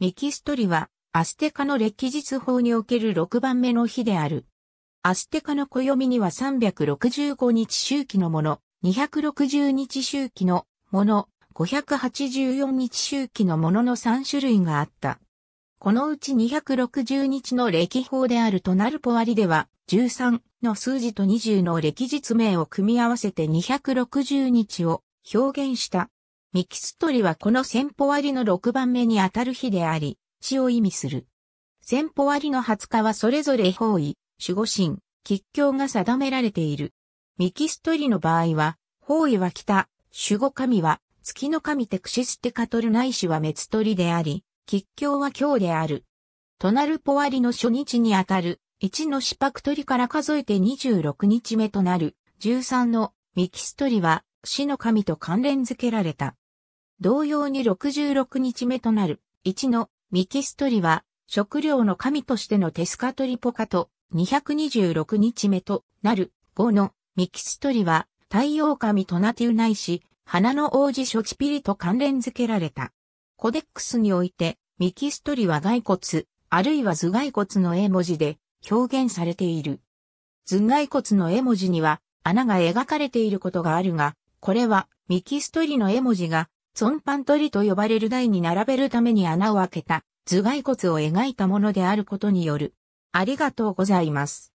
ミキストリは、アステカの歴史法における6番目の日である。アステカの暦には365日周期のもの、260日周期のもの、584日周期のものの3種類があった。このうち260日の歴法であるとなるポワリでは、13の数字と20の歴日名を組み合わせて260日を表現したミキストリはこの先歩割の6番目にあたる日であり、地を意味する。先歩割の20日はそれぞれ方位、守護神、吉凶が定められている。ミキストリの場合は、方位は北、守護神は月の神テクシステカトルないしは滅取りであり、吉凶は凶である。となるポワリの初日にあたる、1の失パクトリから数えて26日目となる、13のミキストリは、死の神と関連付けられた。同様に66日目となる、1のミキストリは、食料の神としてのテスカトリポカと、226日目となる、5のミキストリは、太陽神トナティウないし、花の王子ショチピリと関連付けられた。コデックスにおいて、ミキストリは骸骨、あるいは頭骸骨の絵文字で表現されている。頭骸骨の絵文字には穴が描かれていることがあるが、これはミキストリの絵文字が孫パントリと呼ばれる台に並べるために穴を開けた頭蓋骨を描いたものであることによる。ありがとうございます。